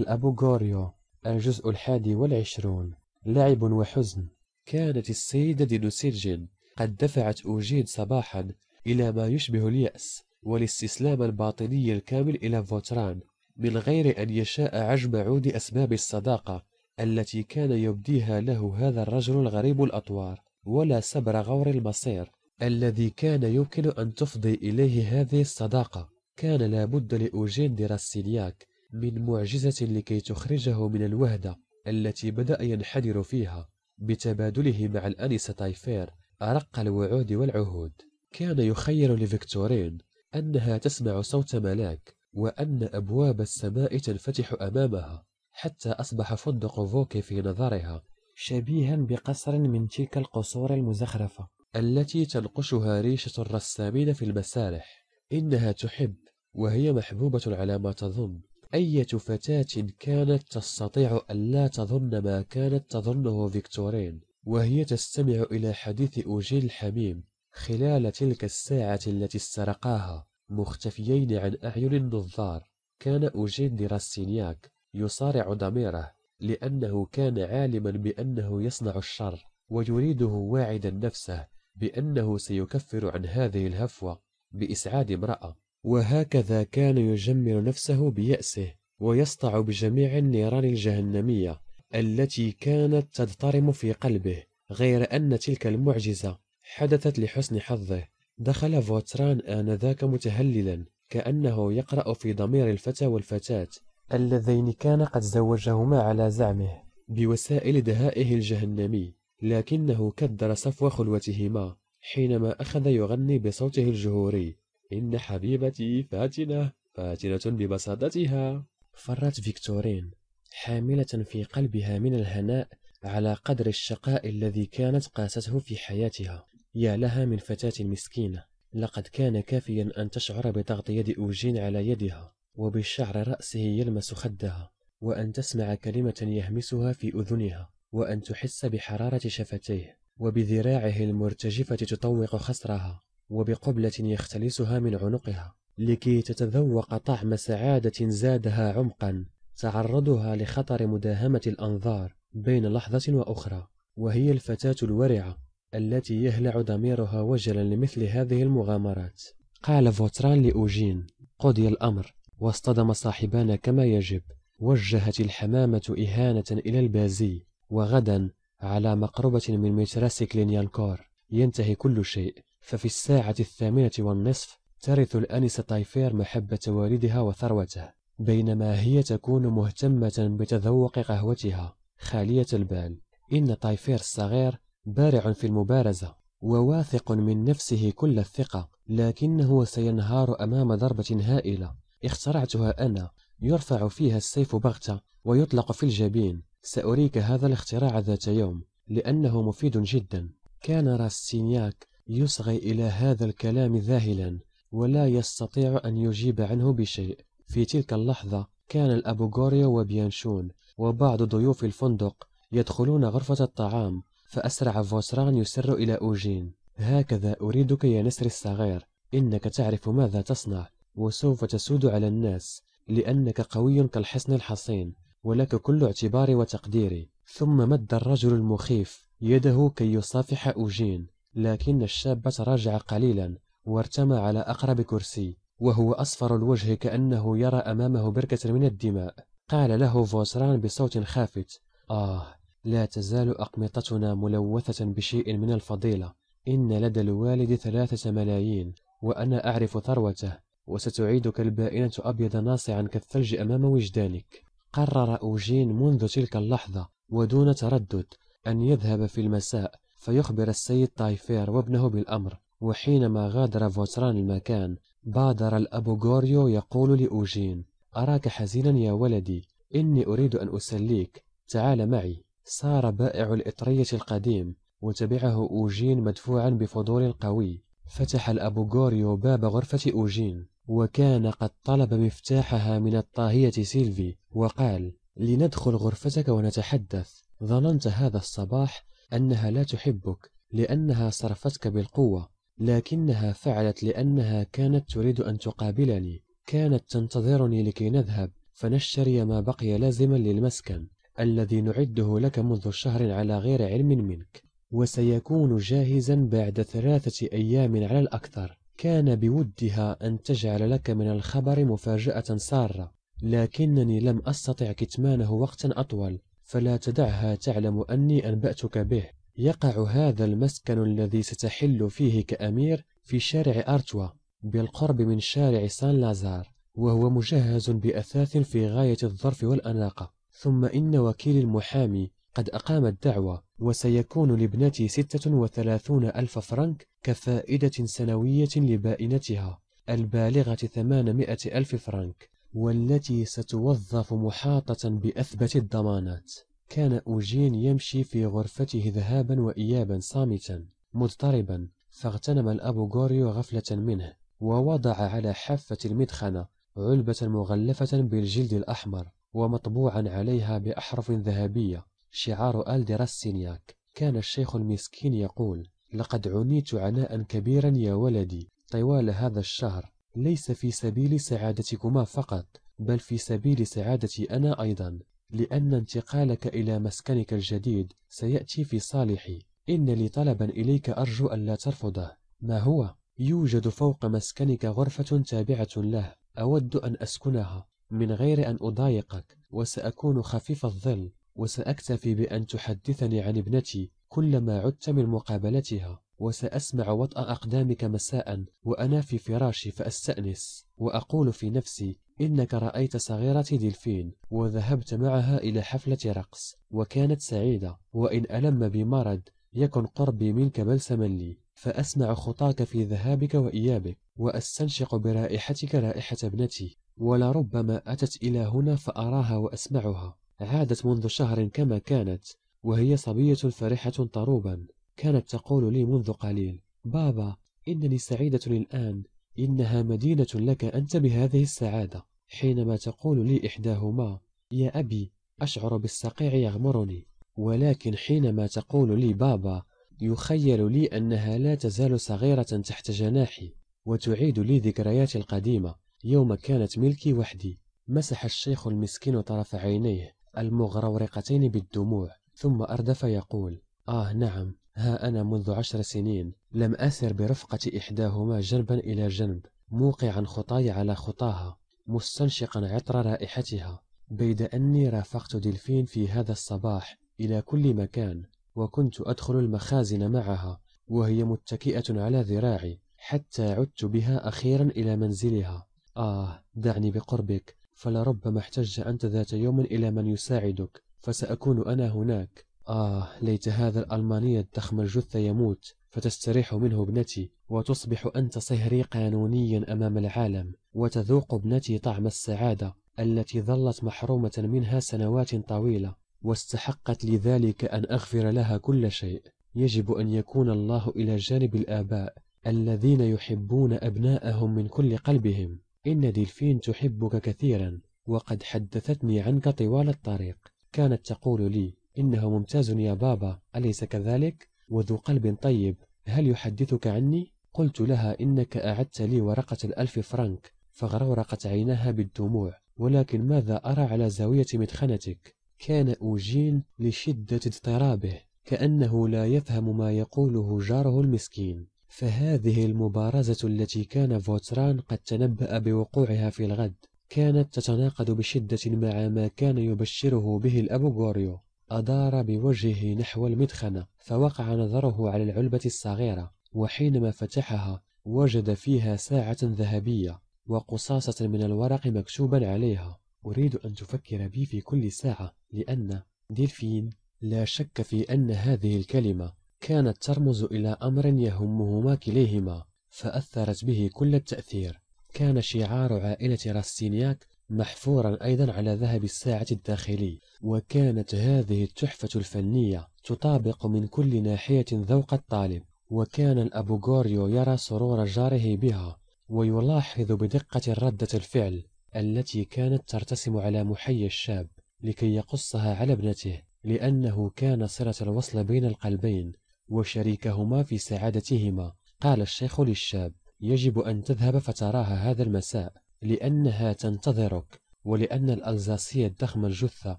الأبو غوريو الجزء الحادي والعشرون لعب وحزن كانت السيدة دينوسيرجين قد دفعت أوجين صباحا إلى ما يشبه اليأس والاستسلام الباطني الكامل إلى فوتران من غير أن يشاء عجم عود أسباب الصداقة التي كان يبديها له هذا الرجل الغريب الأطوار ولا سبر غور المصير الذي كان يمكن أن تفضي إليه هذه الصداقة كان لابد لأوجين دراسينياك من معجزة لكي تخرجه من الوهدة التي بدأ ينحدر فيها بتبادله مع الأنسة تايفير أرق الوعود والعهود كان يخير لفيكتورين أنها تسمع صوت ملاك وأن أبواب السماء تنفتح أمامها حتى أصبح فندق فوكي في نظرها شبيها بقصر من تلك القصور المزخرفة التي تنقشها ريشة الرسامين في المسارح إنها تحب وهي محبوبة على ما تظن أية فتاة كانت تستطيع ألا تظن ما كانت تظنه فيكتورين وهي تستمع إلى حديث أوجيل الحميم خلال تلك الساعة التي استرقاها مختفيين عن أعين النظار كان أوجين دراستينياك يصارع ضميره لأنه كان عالما بأنه يصنع الشر ويريده واعدا نفسه بأنه سيكفر عن هذه الهفوة بإسعاد امرأة وهكذا كان يجمل نفسه بيأسه ويسطع بجميع النيران الجهنمية التي كانت تضطرم في قلبه غير أن تلك المعجزة حدثت لحسن حظه دخل فوتران آنذاك متهللا كأنه يقرأ في ضمير الفتى والفتاة اللذين كان قد زوجهما على زعمه بوسائل دهائه الجهنمي لكنه كدر صفو خلوتهما حينما أخذ يغني بصوته الجهوري إن حبيبتي فاتنة فاتنة ببساطتها فرت فيكتورين حاملة في قلبها من الهناء على قدر الشقاء الذي كانت قاسته في حياتها يا لها من فتاة مسكينة لقد كان كافيا أن تشعر بضغط يد أوجين على يدها وبشعر رأسه يلمس خدها وأن تسمع كلمة يهمسها في أذنها وأن تحس بحرارة شفتيه وبذراعه المرتجفة تطوق خصرها وبقبلة يختلسها من عنقها لكي تتذوق طعم سعادة زادها عمقا تعرضها لخطر مداهمة الأنظار بين لحظة وأخرى وهي الفتاة الورعة التي يهلع ضميرها وجلا لمثل هذه المغامرات قال فوتران لأوجين قضي الأمر واصطدم صاحبانا كما يجب وجهت الحمامة إهانة إلى البازي وغدا على مقربة من متراسك لينيانكور ينتهي كل شيء ففي الساعة الثامنة والنصف ترث الأنسة طايفير محبة والدها وثروته بينما هي تكون مهتمة بتذوق قهوتها خالية البال إن طايفير الصغير بارع في المبارزة وواثق من نفسه كل الثقة لكنه سينهار أمام ضربة هائلة اخترعتها أنا يرفع فيها السيف بغتة ويطلق في الجبين سأريك هذا الاختراع ذات يوم لأنه مفيد جدا كان راستينياك يصغي إلى هذا الكلام ذاهلا ولا يستطيع أن يجيب عنه بشيء في تلك اللحظة كان الأبو غوريا وبيانشون وبعض ضيوف الفندق يدخلون غرفة الطعام فأسرع فوسران يسر إلى أوجين هكذا أريدك يا نسر الصغير إنك تعرف ماذا تصنع وسوف تسود على الناس لأنك قوي كالحصن الحصين ولك كل اعتباري وتقديري ثم مد الرجل المخيف يده كي يصافح أوجين لكن الشاب تراجع قليلا وارتمى على أقرب كرسي وهو أصفر الوجه كأنه يرى أمامه بركة من الدماء قال له فوسران بصوت خافت آه لا تزال أقمطتنا ملوثة بشيء من الفضيلة إن لدى الوالد ثلاثة ملايين وأنا أعرف ثروته وستعيدك البائنة أبيض ناصعا كالثلج أمام وجدانك قرر أوجين منذ تلك اللحظة ودون تردد أن يذهب في المساء فيخبر السيد تايفير وابنه بالأمر وحينما غادر فوتران المكان بادر الأبو غوريو يقول لأوجين أراك حزينا يا ولدي إني أريد أن أسليك تعال معي سار بائع الإطرية القديم وتبعه أوجين مدفوعا بفضول قوي فتح الأبو غوريو باب غرفة أوجين وكان قد طلب مفتاحها من الطاهية سيلفي وقال لندخل غرفتك ونتحدث ظننت هذا الصباح أنها لا تحبك لأنها صرفتك بالقوة لكنها فعلت لأنها كانت تريد أن تقابلني كانت تنتظرني لكي نذهب فنشتري ما بقي لازما للمسكن الذي نعده لك منذ شهر على غير علم منك وسيكون جاهزا بعد ثلاثة أيام على الأكثر كان بودها أن تجعل لك من الخبر مفاجأة سارة لكنني لم أستطع كتمانه وقتا أطول فلا تدعها تعلم أني أنبأتك به يقع هذا المسكن الذي ستحل فيه كأمير في شارع أرتوا بالقرب من شارع سان لازار وهو مجهز بأثاث في غاية الظرف والأناقة ثم إن وكيل المحامي قد أقام الدعوة وسيكون لابنتي ستة وثلاثون ألف فرنك كفائدة سنوية لبائنتها البالغة ثمانمائة ألف فرنك والتي ستوظف محاطة بأثبت الضمانات كان أوجين يمشي في غرفته ذهابا وإيابا صامتا مضطربا فاغتنم الأب غوريو غفلة منه ووضع على حافة المدخنة علبة مغلفة بالجلد الأحمر ومطبوعا عليها بأحرف ذهبية شعار آل دراسينياك كان الشيخ المسكين يقول لقد عنيت عناء كبيرا يا ولدي طوال هذا الشهر ليس في سبيل سعادتكما فقط بل في سبيل سعادتي أنا أيضا لأن انتقالك إلى مسكنك الجديد سيأتي في صالحي إن لي طلبا إليك أرجو ألا ترفضه ما هو؟ يوجد فوق مسكنك غرفة تابعة له أود أن أسكنها من غير أن أضايقك وسأكون خفيف الظل وسأكتفي بأن تحدثني عن ابنتي كلما عدت من مقابلتها وسأسمع وطأ أقدامك مساء وأنا في فراشي فأستأنس وأقول في نفسي إنك رأيت صغيرتي دلفين وذهبت معها إلى حفلة رقص وكانت سعيدة وإن ألم بمرض يكن قربي منك بلسما لي فأسمع خطاك في ذهابك وإيابك وأستنشق برائحتك رائحة ابنتي ولربما أتت إلى هنا فأراها وأسمعها عادت منذ شهر كما كانت وهي صبية فرحة طروبا كانت تقول لي منذ قليل بابا إنني سعيدة الآن إنها مدينة لك أنت بهذه السعادة حينما تقول لي إحداهما يا أبي أشعر بالصقيع يغمرني ولكن حينما تقول لي بابا يخيل لي أنها لا تزال صغيرة تحت جناحي وتعيد لي ذكرياتي القديمة يوم كانت ملكي وحدي مسح الشيخ المسكين طرف عينيه المغرورقتين بالدموع ثم أردف يقول آه نعم ها أنا منذ عشر سنين لم أسر برفقة إحداهما جنبا إلى جنب موقعا خطاي على خطاها مستنشقا عطر رائحتها بيد أني رافقت دلفين في هذا الصباح إلى كل مكان وكنت أدخل المخازن معها وهي متكئة على ذراعي حتى عدت بها أخيرا إلى منزلها آه دعني بقربك فلربما احتج أنت ذات يوم إلى من يساعدك فسأكون أنا هناك آه ليت هذا الألماني الضخم الجثة يموت فتستريح منه ابنتي وتصبح أنت صهري قانونيا أمام العالم وتذوق ابنتي طعم السعادة التي ظلت محرومة منها سنوات طويلة واستحقت لذلك أن أغفر لها كل شيء يجب أن يكون الله إلى جانب الآباء الذين يحبون أبناءهم من كل قلبهم إن ديلفين تحبك كثيرا وقد حدثتني عنك طوال الطريق كانت تقول لي إنه ممتاز يا بابا أليس كذلك؟ وذو قلب طيب هل يحدثك عني؟ قلت لها إنك أعدت لي ورقة الألف فرنك فغرورقت عيناها بالدموع ولكن ماذا أرى على زاوية مدخنتك؟ كان أوجين لشدة اضطرابه كأنه لا يفهم ما يقوله جاره المسكين فهذه المبارزة التي كان فوتران قد تنبأ بوقوعها في الغد كانت تتناقض بشدة مع ما كان يبشره به الأب غوريو أدار بوجهه نحو المدخنة فوقع نظره على العلبة الصغيرة وحينما فتحها وجد فيها ساعة ذهبية وقصاصة من الورق مكتوبا عليها أريد أن تفكر بي في كل ساعة لأن ديلفين لا شك في أن هذه الكلمة كانت ترمز إلى أمر يهمهما كليهما فأثرت به كل التأثير كان شعار عائلة راستينياك محفورا أيضا على ذهب الساعة الداخلي وكانت هذه التحفة الفنية تطابق من كل ناحية ذوق الطالب وكان غوريو يرى سرور جاره بها ويلاحظ بدقة ردة الفعل التي كانت ترتسم على محي الشاب لكي يقصها على ابنته لأنه كان صلة الوصل بين القلبين وشريكهما في سعادتهما قال الشيخ للشاب يجب أن تذهب فتراها هذا المساء لأنها تنتظرك ولأن الألزاسي الضخم الجثة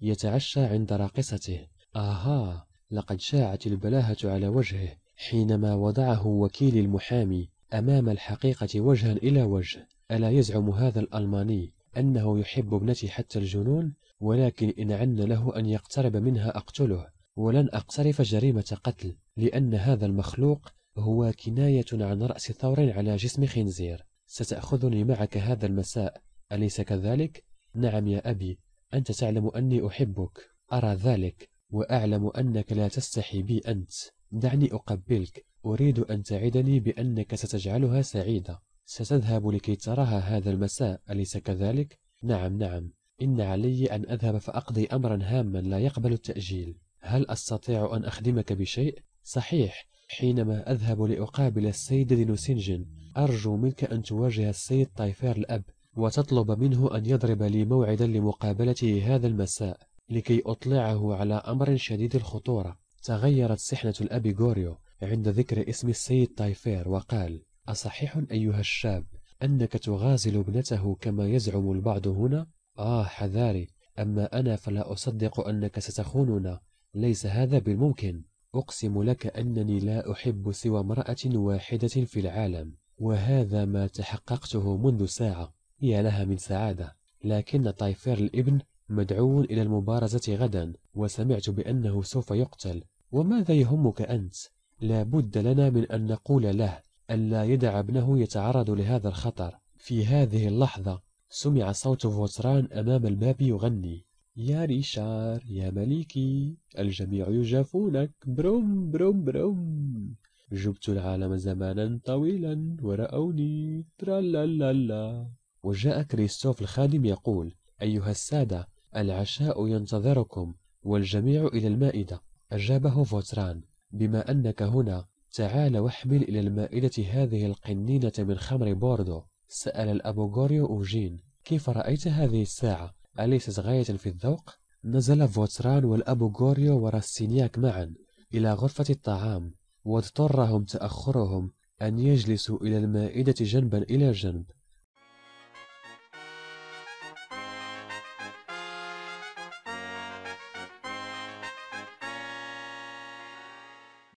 يتعشى عند راقصته آها لقد شاعت البلاهة على وجهه حينما وضعه وكيل المحامي أمام الحقيقة وجها إلى وجه ألا يزعم هذا الألماني أنه يحب ابنتي حتى الجنون ولكن إن عن له أن يقترب منها أقتله ولن أقترف جريمة قتل لأن هذا المخلوق هو كناية عن رأس ثور على جسم خنزير ستأخذني معك هذا المساء أليس كذلك؟ نعم يا أبي أنت تعلم أني أحبك أرى ذلك وأعلم أنك لا تستحي بي أنت دعني أقبلك أريد أن تعدني بأنك ستجعلها سعيدة ستذهب لكي تراها هذا المساء أليس كذلك؟ نعم نعم إن علي أن أذهب فأقضي أمرا هاما لا يقبل التأجيل هل أستطيع أن أخدمك بشيء؟ صحيح حينما أذهب لأقابل السيد دينوسينجن أرجو منك أن تواجه السيد طايفير الأب وتطلب منه أن يضرب لي موعدا لمقابلته هذا المساء لكي أطلعه على أمر شديد الخطورة تغيرت سحنة الأب غوريو عند ذكر اسم السيد طايفير وقال أصحيح أيها الشاب أنك تغازل ابنته كما يزعم البعض هنا؟ آه حذاري أما أنا فلا أصدق أنك ستخوننا ليس هذا بالممكن أقسم لك أنني لا أحب سوى امرأة واحدة في العالم وهذا ما تحققته منذ ساعة يا لها من سعادة لكن طايفير الابن مدعو إلى المبارزة غدا وسمعت بأنه سوف يقتل وماذا يهمك أنت؟ لابد لنا من أن نقول له ألا يدع ابنه يتعرض لهذا الخطر في هذه اللحظة سمع صوت فوتران أمام الباب يغني يا ريشار يا مليكي الجميع يجافونك بروم بروم بروم جبت العالم زمانا طويلا ورأوني ترالالالا وجاء كريستوف الخادم يقول أيها السادة العشاء ينتظركم والجميع إلى المائدة أجابه فوتران بما أنك هنا تعال واحمل إلى المائدة هذه القنينة من خمر بوردو سأل الأبو غوريو أوجين كيف رأيت هذه الساعة؟ أليست غاية في الذوق؟ نزل فوتران والأبو ورا السينياك معا إلى غرفة الطعام واضطرهم تأخرهم أن يجلسوا إلى المائدة جنبا إلى جنب